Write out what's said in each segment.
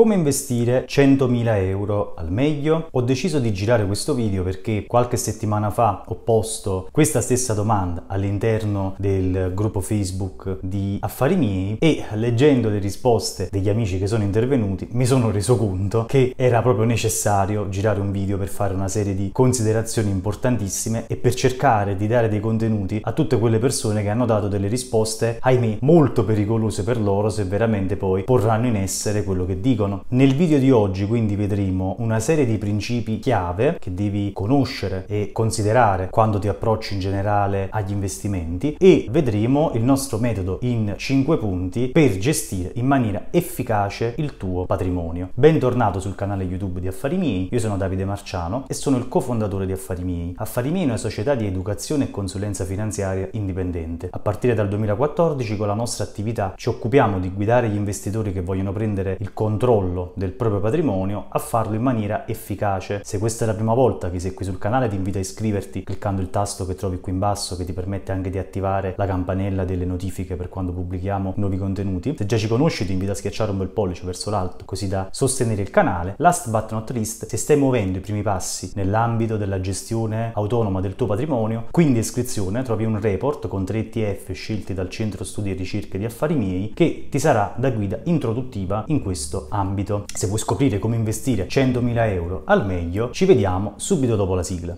Come investire 100.000 euro al meglio? Ho deciso di girare questo video perché qualche settimana fa ho posto questa stessa domanda all'interno del gruppo Facebook di Affari miei e leggendo le risposte degli amici che sono intervenuti mi sono reso conto che era proprio necessario girare un video per fare una serie di considerazioni importantissime e per cercare di dare dei contenuti a tutte quelle persone che hanno dato delle risposte, ahimè, molto pericolose per loro se veramente poi porranno in essere quello che dicono esistono. Nel video di oggi quindi vedremo una serie di principi chiave che devi conoscere e considerare quando ti approcci in generale agli investimenti e vedremo il nostro metodo in 5 punti per gestire in maniera efficace il tuo patrimonio. Bentornato sul canale YouTube di Affari Miei, io sono Davide Marciano e sono il cofondatore di Affari Miei. Affari Miei è una società di educazione e consulenza finanziaria indipendente. A partire dal 2014 con la nostra attività ci occupiamo di guidare gli investitori che vogliono prendere il controllo controllo del proprio patrimonio a farlo in maniera efficace. Se questa è la prima volta che sei qui sul canale ti invito a iscriverti cliccando il tasto che trovi qui in basso che ti permette anche di attivare la campanella delle notifiche per quando pubblichiamo nuovi contenuti. Se già ci conosci ti invito a schiacciare un bel pollice verso l'alto così da sostenere il canale. Last but not least, se stai muovendo i primi passi nell'ambito della gestione autonoma del tuo patrimonio, qui in descrizione trovi un report con tre ETF scelti dal Centro Studi e Ricerche di Affari Miei che ti sarà da guida introduttiva in questo ambito ambito. Se vuoi scoprire come investire 100.000 euro al meglio, ci vediamo subito dopo la sigla.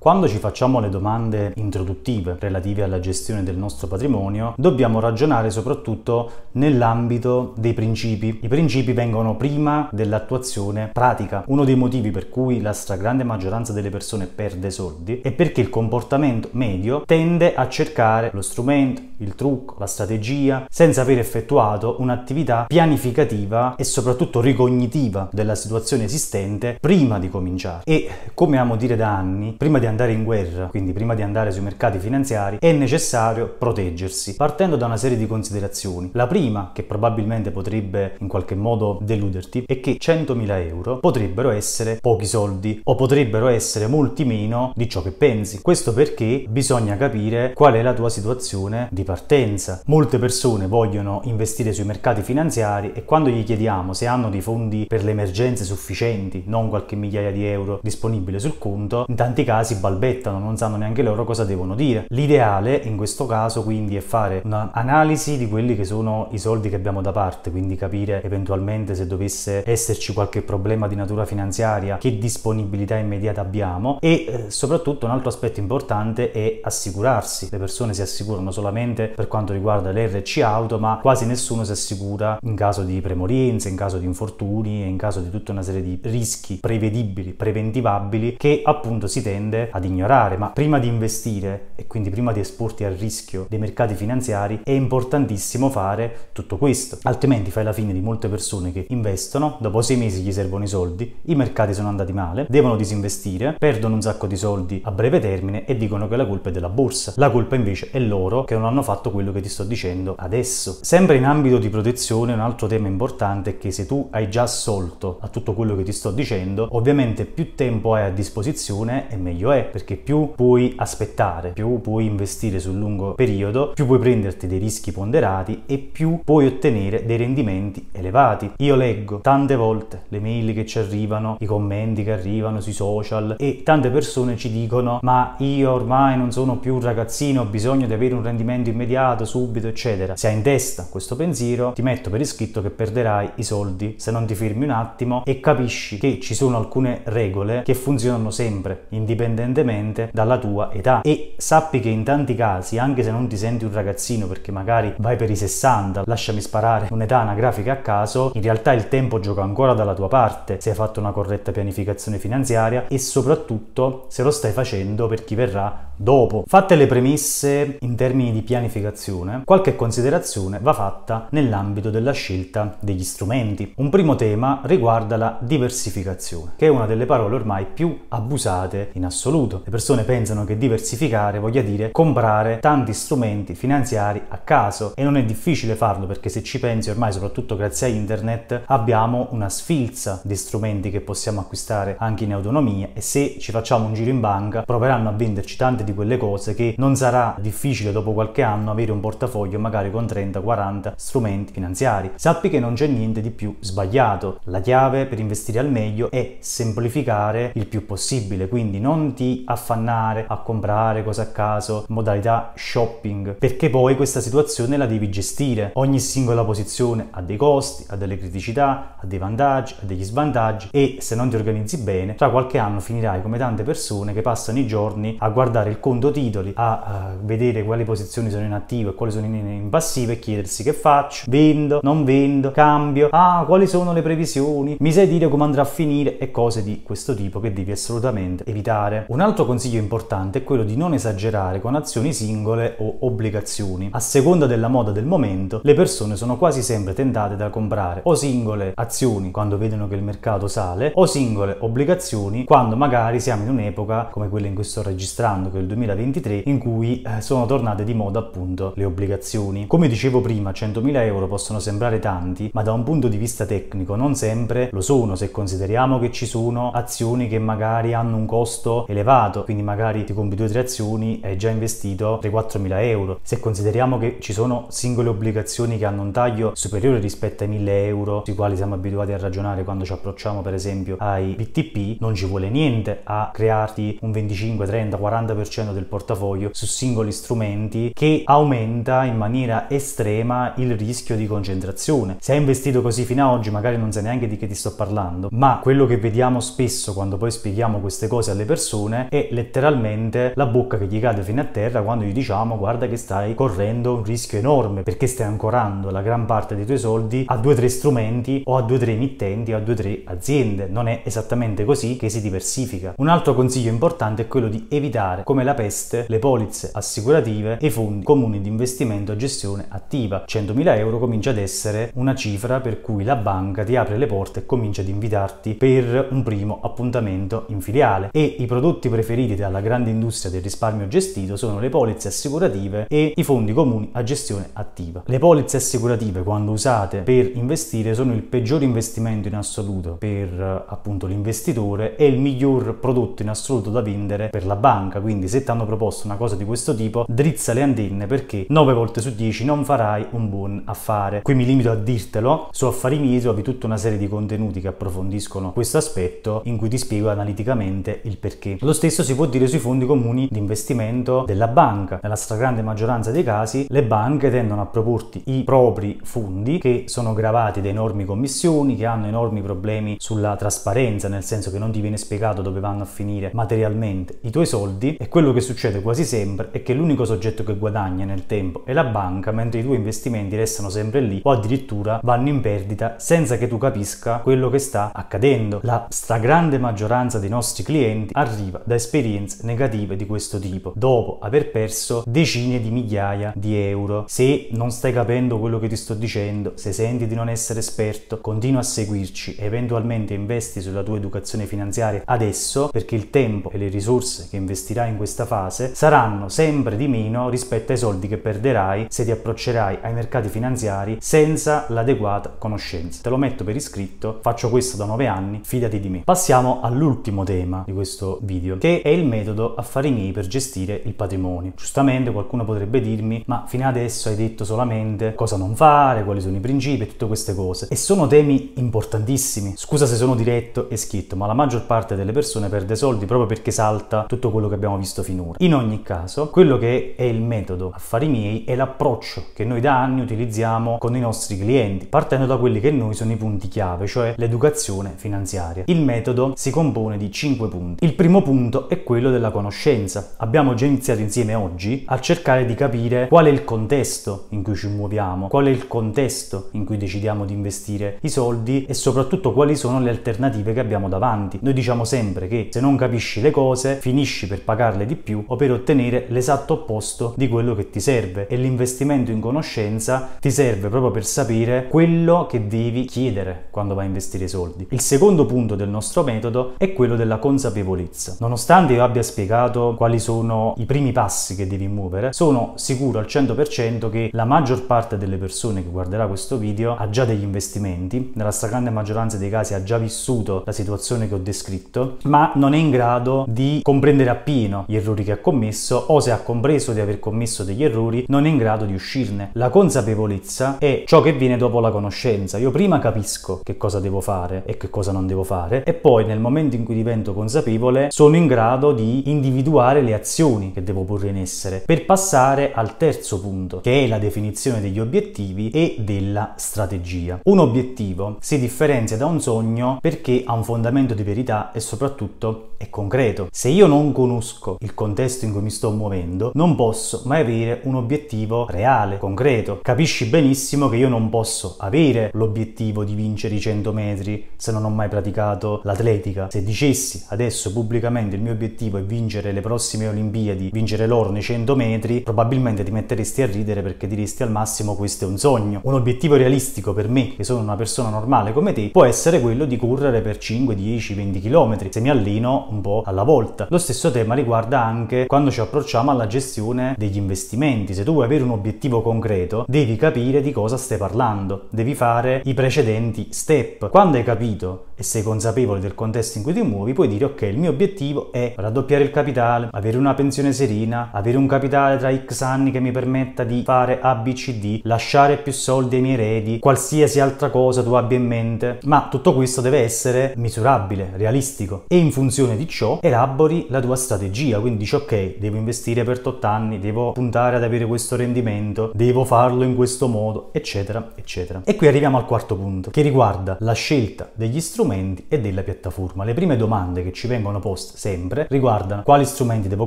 Quando ci facciamo le domande introduttive relative alla gestione del nostro patrimonio, dobbiamo ragionare soprattutto nell'ambito dei principi. I principi vengono prima dell'attuazione pratica. Uno dei motivi per cui la stragrande maggioranza delle persone perde soldi è perché il comportamento medio tende a cercare lo strumento, il trucco, la strategia, senza aver effettuato un'attività pianificativa e soprattutto ricognitiva della situazione esistente prima di cominciare. E come amo dire da anni, prima di andare in guerra, quindi prima di andare sui mercati finanziari, è necessario proteggersi, partendo da una serie di considerazioni. La prima, che probabilmente potrebbe in qualche modo deluderti, è che 100.000 euro potrebbero essere pochi soldi o potrebbero essere molti meno di ciò che pensi. Questo perché bisogna capire qual è la tua situazione di partenza. Molte persone vogliono investire sui mercati finanziari e quando gli chiediamo se hanno dei fondi per le emergenze sufficienti, non qualche migliaia di euro disponibile sul conto, in tanti casi balbettano, non sanno neanche loro cosa devono dire. L'ideale in questo caso quindi è fare un'analisi di quelli che sono i soldi che abbiamo da parte, quindi capire eventualmente se dovesse esserci qualche problema di natura finanziaria, che disponibilità immediata abbiamo e eh, soprattutto un altro aspetto importante è assicurarsi. Le persone si assicurano solamente per quanto riguarda l'RC auto, ma quasi nessuno si assicura in caso di premorienze, in caso di infortuni e in caso di tutta una serie di rischi prevedibili, preventivabili che appunto si tende ad ignorare, ma prima di investire e quindi prima di esporti al rischio dei mercati finanziari è importantissimo fare tutto questo, altrimenti fai la fine di molte persone che investono, dopo sei mesi gli servono i soldi, i mercati sono andati male, devono disinvestire, perdono un sacco di soldi a breve termine e dicono che la colpa è della borsa, la colpa invece è loro che non hanno fatto quello che ti sto dicendo adesso. Sempre in ambito di protezione un altro tema importante è che se tu hai già assolto a tutto quello che ti sto dicendo, ovviamente più tempo hai a disposizione e meglio è è, perché più puoi aspettare, più puoi investire sul lungo periodo, più puoi prenderti dei rischi ponderati e più puoi ottenere dei rendimenti elevati. Io leggo tante volte le mail che ci arrivano, i commenti che arrivano sui social e tante persone ci dicono ma io ormai non sono più un ragazzino, ho bisogno di avere un rendimento immediato, subito, eccetera. Se hai in testa questo pensiero, ti metto per iscritto che perderai i soldi se non ti fermi un attimo e capisci che ci sono alcune regole che funzionano sempre indipendentemente indipendentemente dalla tua età. E sappi che in tanti casi, anche se non ti senti un ragazzino perché magari vai per i 60, lasciami sparare un'età anagrafica a caso, in realtà il tempo gioca ancora dalla tua parte se hai fatto una corretta pianificazione finanziaria e soprattutto se lo stai facendo per chi verrà dopo. Fatte le premesse in termini di pianificazione, qualche considerazione va fatta nell'ambito della scelta degli strumenti. Un primo tema riguarda la diversificazione, che è una delle parole ormai più abusate in assoluto assoluto. Le persone pensano che diversificare voglia dire comprare tanti strumenti finanziari a caso e non è difficile farlo perché se ci pensi ormai soprattutto grazie a internet abbiamo una sfilza di strumenti che possiamo acquistare anche in autonomia e se ci facciamo un giro in banca proveranno a venderci tante di quelle cose che non sarà difficile dopo qualche anno avere un portafoglio magari con 30-40 strumenti finanziari. Sappi che non c'è niente di più sbagliato. La chiave per investire al meglio è semplificare il più possibile, quindi non ti affannare a comprare cose a caso, modalità shopping, perché poi questa situazione la devi gestire. Ogni singola posizione ha dei costi, ha delle criticità, ha dei vantaggi, ha degli svantaggi e se non ti organizzi bene, tra qualche anno finirai come tante persone che passano i giorni a guardare il conto titoli, a, vedere quali posizioni sono in attivo e quali sono in, in passivo e chiedersi che faccio, vendo, non vendo, cambio, ah, quali sono le previsioni, mi sai dire come andrà a finire e cose di questo tipo che devi assolutamente evitare. Un un altro consiglio importante è quello di non esagerare con azioni singole o obbligazioni. A seconda della moda del momento, le persone sono quasi sempre tentate da comprare o singole azioni quando vedono che il mercato sale o singole obbligazioni quando magari siamo in un'epoca come quella in cui sto registrando, che è il 2023, in cui eh, sono tornate di moda appunto le obbligazioni. Come dicevo prima, 100.000 euro possono sembrare tanti, ma da un punto di vista tecnico non sempre lo sono se consideriamo che ci sono azioni che magari hanno un costo elevato elevato, quindi magari ti compri due o tre azioni e hai già investito 3-4.000 euro. Se consideriamo che ci sono singole obbligazioni che hanno un taglio superiore rispetto ai 1.000 euro, sui quali siamo abituati a ragionare quando ci approcciamo per esempio ai BTP, non ci vuole niente a crearti un 25, 30, 40% del portafoglio su singoli strumenti che aumenta in maniera estrema il rischio di concentrazione. Se hai investito così fino ad oggi magari non sai neanche di che ti sto parlando, ma quello che vediamo spesso quando poi spieghiamo queste cose alle persone persone è letteralmente la bocca che gli cade fino a terra quando gli diciamo guarda che stai correndo un rischio enorme perché stai ancorando la gran parte dei tuoi soldi a due o tre strumenti o a due o tre emittenti o a due o tre aziende. Non è esattamente così che si diversifica. Un altro consiglio importante è quello di evitare come la peste le polizze assicurative e i fondi comuni di investimento a gestione attiva. 100.000 euro comincia ad essere una cifra per cui la banca ti apre le porte e comincia ad invitarti per un primo appuntamento in filiale e i prodotti prodotti preferiti dalla grande industria del risparmio gestito sono le polizze assicurative e i fondi comuni a gestione attiva. Le polizze assicurative, quando usate per investire, sono il peggior investimento in assoluto per eh, appunto l'investitore e il miglior prodotto in assoluto da vendere per la banca. Quindi, se ti hanno proposto una cosa di questo tipo, drizza le antenne perché 9 volte su 10 non farai un buon affare. Qui mi limito a dirtelo, su Affari miei trovi tutta una serie di contenuti che approfondiscono questo aspetto in cui ti spiego analiticamente il perché. Lo lo stesso si può dire sui fondi comuni di investimento della banca. Nella stragrande maggioranza dei casi le banche tendono a proporti i propri fondi che sono gravati da enormi commissioni, che hanno enormi problemi sulla trasparenza, nel senso che non ti viene spiegato dove vanno a finire materialmente i tuoi soldi e quello che succede quasi sempre è che l'unico soggetto che guadagna nel tempo è la banca, mentre i tuoi investimenti restano sempre lì o addirittura vanno in perdita senza che tu capisca quello che sta accadendo. La stragrande maggioranza dei nostri clienti arriva da esperienze negative di questo tipo, dopo aver perso decine di migliaia di euro. Se non stai capendo quello che ti sto dicendo, se senti di non essere esperto, continua a seguirci, e eventualmente investi sulla tua educazione finanziaria adesso, perché il tempo e le risorse che investirai in questa fase saranno sempre di meno rispetto ai soldi che perderai se ti approccerai ai mercati finanziari senza l'adeguata conoscenza. Te lo metto per iscritto, faccio questo da 9 anni, fidati di me. Passiamo all'ultimo tema di questo video video, che è il metodo affari miei per gestire il patrimonio. Giustamente qualcuno potrebbe dirmi, ma fino adesso hai detto solamente cosa non fare, quali sono i principi e tutte queste cose. E sono temi importantissimi. Scusa se sono diretto e scritto, ma la maggior parte delle persone perde soldi proprio perché salta tutto quello che abbiamo visto finora. In ogni caso, quello che è il metodo affari miei è l'approccio che noi da anni utilizziamo con i nostri clienti, partendo da quelli che noi sono i punti chiave, cioè l'educazione finanziaria. Il metodo si compone di 5 punti. Il primo punto punto è quello della conoscenza. Abbiamo già iniziato insieme oggi a cercare di capire qual è il contesto in cui ci muoviamo, qual è il contesto in cui decidiamo di investire i soldi e soprattutto quali sono le alternative che abbiamo davanti. Noi diciamo sempre che se non capisci le cose finisci per pagarle di più o per ottenere l'esatto opposto di quello che ti serve e l'investimento in conoscenza ti serve proprio per sapere quello che devi chiedere quando vai a investire i soldi. Il secondo punto del nostro metodo è quello della consapevolezza. Non Nonostante io abbia spiegato quali sono i primi passi che devi muovere, sono sicuro al 100% che la maggior parte delle persone che guarderà questo video ha già degli investimenti, nella stragrande maggioranza dei casi ha già vissuto la situazione che ho descritto, ma non è in grado di comprendere appieno gli errori che ha commesso o se ha compreso di aver commesso degli errori non è in grado di uscirne. La consapevolezza è ciò che viene dopo la conoscenza. Io prima capisco che cosa devo fare e che cosa non devo fare e poi nel momento in cui divento consapevole sono sono in grado di individuare le azioni che devo porre in essere per passare al terzo punto, che è la definizione degli obiettivi e della strategia. Un obiettivo si differenzia da un sogno perché ha un fondamento di verità e soprattutto è concreto. Se io non conosco il contesto in cui mi sto muovendo, non posso mai avere un obiettivo reale, concreto. Capisci benissimo che io non posso avere l'obiettivo di vincere i 100 metri se non ho mai praticato l'atletica. Se dicessi adesso pubblicamente sicuramente il mio obiettivo è vincere le prossime Olimpiadi, vincere l'oro nei 100 metri, probabilmente ti metteresti a ridere perché diresti al massimo questo è un sogno. Un obiettivo realistico per me, che sono una persona normale come te, può essere quello di correre per 5, 10, 20 km, se mi alleno un po' alla volta. Lo stesso tema riguarda anche quando ci approcciamo alla gestione degli investimenti. Se tu vuoi avere un obiettivo concreto, devi capire di cosa stai parlando, devi fare i precedenti step. Quando hai capito e sei consapevole del contesto in cui ti muovi, puoi dire ok, il mio obiettivo è raddoppiare il capitale, avere una pensione serina, avere un capitale tra X anni che mi permetta di fare ABCD, lasciare più soldi ai miei eredi, qualsiasi altra cosa tu abbia in mente, ma tutto questo deve essere misurabile, realistico e in funzione di ciò elabori la tua strategia, quindi dici ok, devo investire per 8 anni, devo puntare ad avere questo rendimento, devo farlo in questo modo, eccetera, eccetera. E qui arriviamo al quarto punto, che riguarda la scelta degli strumenti strumenti e della piattaforma. Le prime domande che ci vengono poste sempre riguardano quali strumenti devo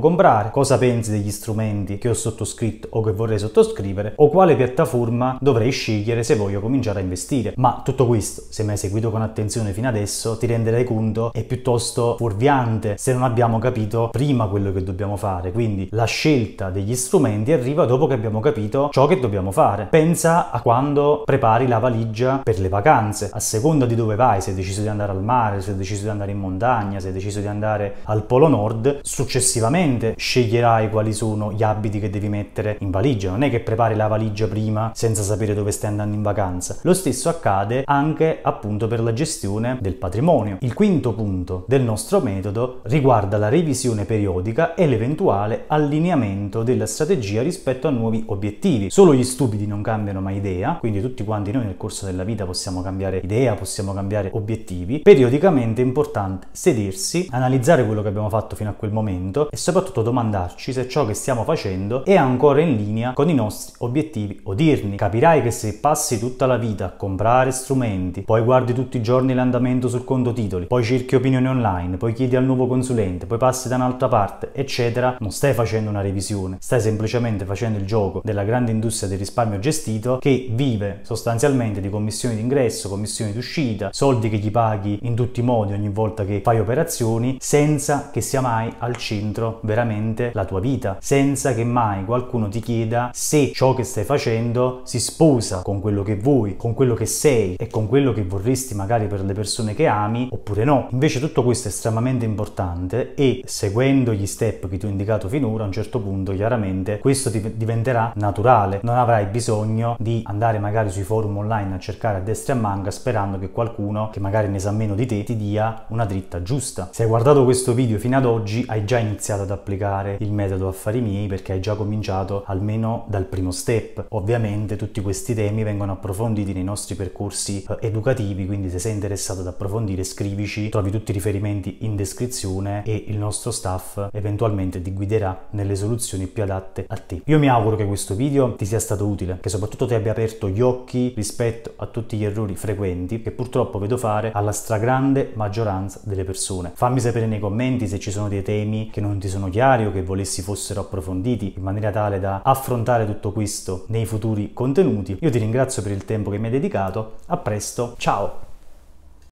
comprare, cosa pensi degli strumenti che ho sottoscritto o che vorrei sottoscrivere o quale piattaforma dovrei scegliere se voglio cominciare a investire. Ma tutto questo, se mi hai seguito con attenzione fino adesso, ti renderai conto è piuttosto fuorviante se non abbiamo capito prima quello che dobbiamo fare. Quindi la scelta degli strumenti arriva dopo che abbiamo capito ciò che dobbiamo fare. Pensa a quando prepari la valigia per le vacanze, a seconda di dove vai, se hai deciso di andare andare al mare, se hai deciso di andare in montagna, se hai deciso di andare al Polo Nord, successivamente sceglierai quali sono gli abiti che devi mettere in valigia. Non è che prepari la valigia prima senza sapere dove stai andando in vacanza. Lo stesso accade anche appunto per la gestione del patrimonio. Il quinto punto del nostro metodo riguarda la revisione periodica e l'eventuale allineamento della strategia rispetto a nuovi obiettivi. Solo gli stupidi non cambiano mai idea, quindi tutti quanti noi nel corso della vita possiamo cambiare idea, possiamo cambiare obiettivi successivi, periodicamente è importante sedersi, analizzare quello che abbiamo fatto fino a quel momento e soprattutto domandarci se ciò che stiamo facendo è ancora in linea con i nostri obiettivi odierni. Capirai che se passi tutta la vita a comprare strumenti, poi guardi tutti i giorni l'andamento sul conto titoli, poi cerchi opinioni online, poi chiedi al nuovo consulente, poi passi da un'altra parte, eccetera, non stai facendo una revisione, stai semplicemente facendo il gioco della grande industria del risparmio gestito che vive sostanzialmente di commissioni d'ingresso, commissioni d'uscita, soldi che gli pagano paghi in tutti i modi ogni volta che fai operazioni senza che sia mai al centro veramente la tua vita, senza che mai qualcuno ti chieda se ciò che stai facendo si sposa con quello che vuoi, con quello che sei e con quello che vorresti magari per le persone che ami oppure no. Invece tutto questo è estremamente importante e seguendo gli step che ti ho indicato finora a un certo punto chiaramente questo diventerà naturale, non avrai bisogno di andare magari sui forum online a cercare a destra e a manca sperando che qualcuno che magari anni sa meno di te ti dia una dritta giusta. Se hai guardato questo video fino ad oggi hai già iniziato ad applicare il metodo affari miei perché hai già cominciato almeno dal primo step. Ovviamente tutti questi temi vengono approfonditi nei nostri percorsi eh, educativi, quindi se sei interessato ad approfondire scrivici, trovi tutti i riferimenti in descrizione e il nostro staff eventualmente ti guiderà nelle soluzioni più adatte a te. Io mi auguro che questo video ti sia stato utile, che soprattutto ti abbia aperto gli occhi rispetto a tutti gli errori frequenti che purtroppo vedo fare alla alla stragrande maggioranza delle persone. Fammi sapere nei commenti se ci sono dei temi che non ti sono chiari o che volessi fossero approfonditi in maniera tale da affrontare tutto questo nei futuri contenuti. Io ti ringrazio per il tempo che mi hai dedicato, a presto, ciao!